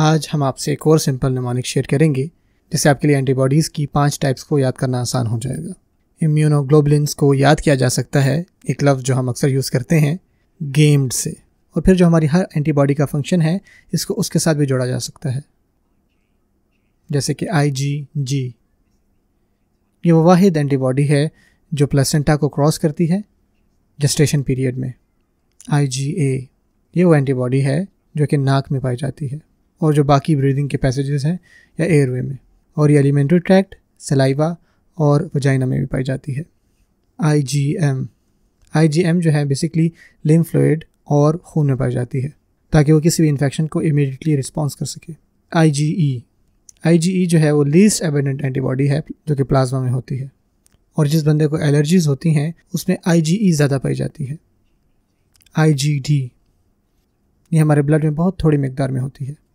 आज हम आपसे एक और सिंपल निमोनिक शेयर करेंगे जिससे आपके लिए एंटीबॉडीज़ की पांच टाइप्स को याद करना आसान हो जाएगा इम्यूनोग्लोबलिन्स को याद किया जा सकता है एक लफ्ज़ जो हम अक्सर यूज़ करते हैं गेम्ड से और फिर जो हमारी हर एंटीबॉडी का फंक्शन है इसको उसके साथ भी जोड़ा जा सकता है जैसे कि आई जी जी ये वो वाहिद एंटीबॉडी है जो प्लेसेंटा को क्रॉस करती है जस्टेशन पीरियड में आई जी ए ये वो एंटीबॉडी है जो कि नाक में पाई जाती है और जो बाकी ब्रीदिंग के पैसेजेस हैं या एयरवे में और ये एलिमेंट्री ट्रैक्ट सलाइवा और वजाइना में भी पाई जाती है आई जी एम आई जी एम जो है बेसिकली लिम फ्लूड और खून में पाई जाती है ताकि वो किसी भी इन्फेक्शन को इमीडिएटली रिस्पॉन्स कर सके आई जी ई आई जी ई जो है वो लीस्ट एबेंडेंट एंटीबॉडी है जो कि प्लाज्मा में होती है और जिस बंदे को एलर्जीज होती हैं उसमें आई जी ई ज़्यादा पाई जाती है आई जी डी ये हमारे ब्लड में बहुत थोड़ी मकदार में होती है